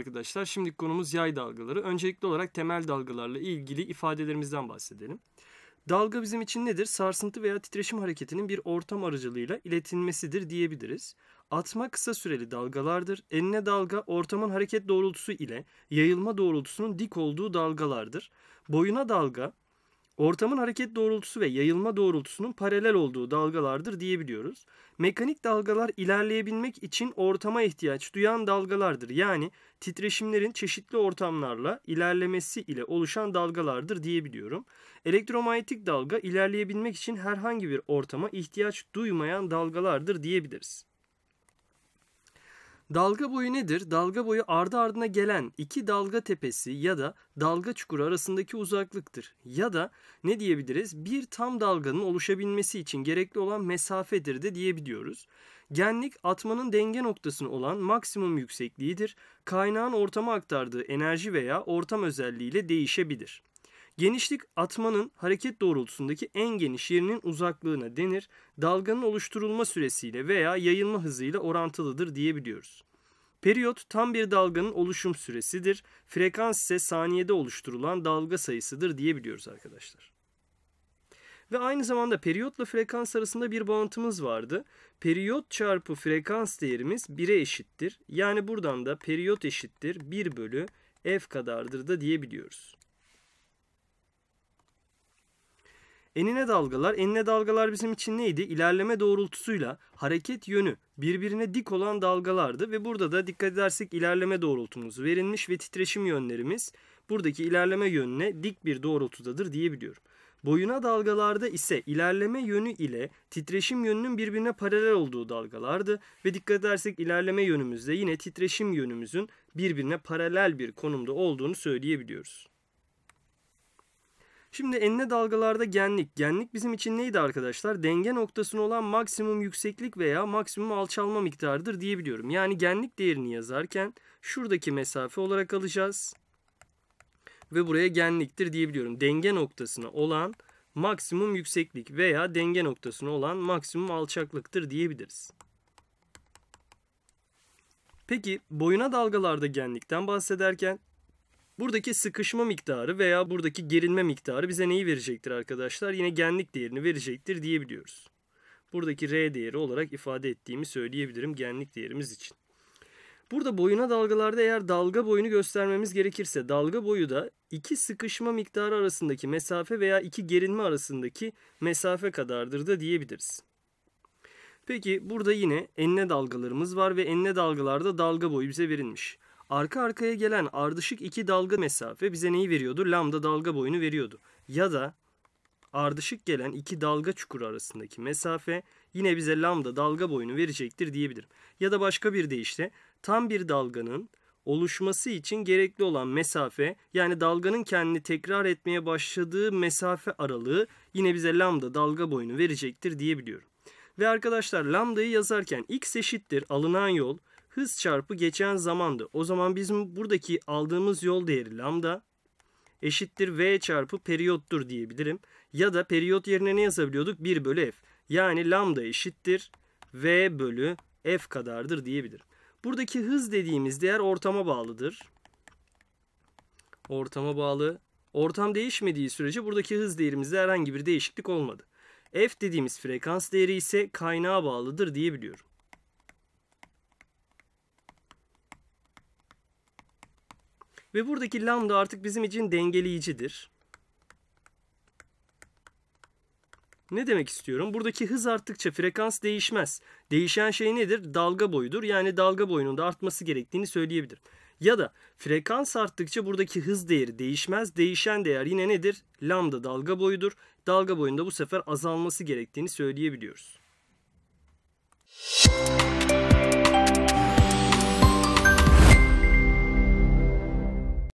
arkadaşlar. Şimdiki konumuz yay dalgaları. Öncelikli olarak temel dalgalarla ilgili ifadelerimizden bahsedelim. Dalga bizim için nedir? Sarsıntı veya titreşim hareketinin bir ortam aracılığıyla iletilmesidir diyebiliriz. Atma kısa süreli dalgalardır. Enine dalga ortamın hareket doğrultusu ile yayılma doğrultusunun dik olduğu dalgalardır. Boyuna dalga ortamın hareket doğrultusu ve yayılma doğrultusunun paralel olduğu dalgalardır diyebiliyoruz. Mekanik dalgalar ilerleyebilmek için ortama ihtiyaç duyan dalgalardır. Yani titreşimlerin çeşitli ortamlarla ilerlemesi ile oluşan dalgalardır diyebiliyorum. Elektromanyetik dalga ilerleyebilmek için herhangi bir ortama ihtiyaç duymayan dalgalardır diyebiliriz. Dalga boyu nedir? Dalga boyu ardı ardına gelen iki dalga tepesi ya da dalga çukuru arasındaki uzaklıktır. Ya da ne diyebiliriz? Bir tam dalganın oluşabilmesi için gerekli olan mesafedir de diyebiliyoruz. Genlik atmanın denge noktasını olan maksimum yüksekliğidir. Kaynağın ortama aktardığı enerji veya ortam özelliğiyle değişebilir. Genişlik atmanın hareket doğrultusundaki en geniş yerinin uzaklığına denir. Dalganın oluşturulma süresiyle veya yayılma hızıyla orantılıdır diyebiliyoruz. Periyot tam bir dalganın oluşum süresidir. Frekans ise saniyede oluşturulan dalga sayısıdır diyebiliyoruz arkadaşlar. Ve aynı zamanda periyotla frekans arasında bir bağıntımız vardı. Periyot çarpı frekans değerimiz 1'e eşittir. Yani buradan da periyot eşittir 1 bölü f kadardır da diyebiliyoruz. Enine dalgalar, enine dalgalar bizim için neydi? İlerleme doğrultusuyla hareket yönü birbirine dik olan dalgalardı ve burada da dikkat edersek ilerleme doğrultumuz verilmiş ve titreşim yönlerimiz buradaki ilerleme yönüne dik bir doğrultudadır diyebiliyorum. Boyuna dalgalarda ise ilerleme yönü ile titreşim yönünün birbirine paralel olduğu dalgalardı ve dikkat edersek ilerleme yönümüzde yine titreşim yönümüzün birbirine paralel bir konumda olduğunu söyleyebiliyoruz. Şimdi enine dalgalarda genlik. Genlik bizim için neydi arkadaşlar? Denge noktasına olan maksimum yükseklik veya maksimum alçalma miktarıdır diyebiliyorum. Yani genlik değerini yazarken şuradaki mesafe olarak alacağız. Ve buraya genliktir diyebiliyorum. Denge noktasına olan maksimum yükseklik veya denge noktasına olan maksimum alçaklıktır diyebiliriz. Peki boyuna dalgalarda genlikten bahsederken Buradaki sıkışma miktarı veya buradaki gerilme miktarı bize neyi verecektir arkadaşlar? Yine genlik değerini verecektir diyebiliyoruz. Buradaki R değeri olarak ifade ettiğimi söyleyebilirim genlik değerimiz için. Burada boyuna dalgalarda eğer dalga boyunu göstermemiz gerekirse dalga boyu da iki sıkışma miktarı arasındaki mesafe veya iki gerilme arasındaki mesafe kadardır da diyebiliriz. Peki burada yine enne dalgalarımız var ve enne dalgalarda dalga boyu bize verilmiş. Arka arkaya gelen ardışık iki dalga mesafe bize neyi veriyordu? Lambda dalga boyunu veriyordu. Ya da ardışık gelen iki dalga çukuru arasındaki mesafe yine bize lambda dalga boyunu verecektir diyebilirim. Ya da başka bir deyişle tam bir dalganın oluşması için gerekli olan mesafe yani dalganın kendini tekrar etmeye başladığı mesafe aralığı yine bize lambda dalga boyunu verecektir diyebiliyorum. Ve arkadaşlar lambdayı yazarken x eşittir alınan yol hız çarpı geçen zamandı. O zaman bizim buradaki aldığımız yol değeri lambda eşittir v çarpı periyottur diyebilirim. Ya da periyot yerine ne yazabiliyorduk? 1 bölü f. Yani lambda eşittir v bölü f kadardır diyebilirim. Buradaki hız dediğimiz değer ortama bağlıdır. Ortama bağlı. Ortam değişmediği sürece buradaki hız değerimizde herhangi bir değişiklik olmadı. F dediğimiz frekans değeri ise kaynağa bağlıdır diyebiliyorum. Ve buradaki lambda artık bizim için dengeleyicidir. Ne demek istiyorum? Buradaki hız arttıkça frekans değişmez. Değişen şey nedir? Dalga boyudur. Yani dalga boyunun da artması gerektiğini söyleyebilirim. Ya da frekans arttıkça buradaki hız değeri değişmez. Değişen değer yine nedir? Lambda dalga boyudur. Dalga boyunda bu sefer azalması gerektiğini söyleyebiliyoruz. Müzik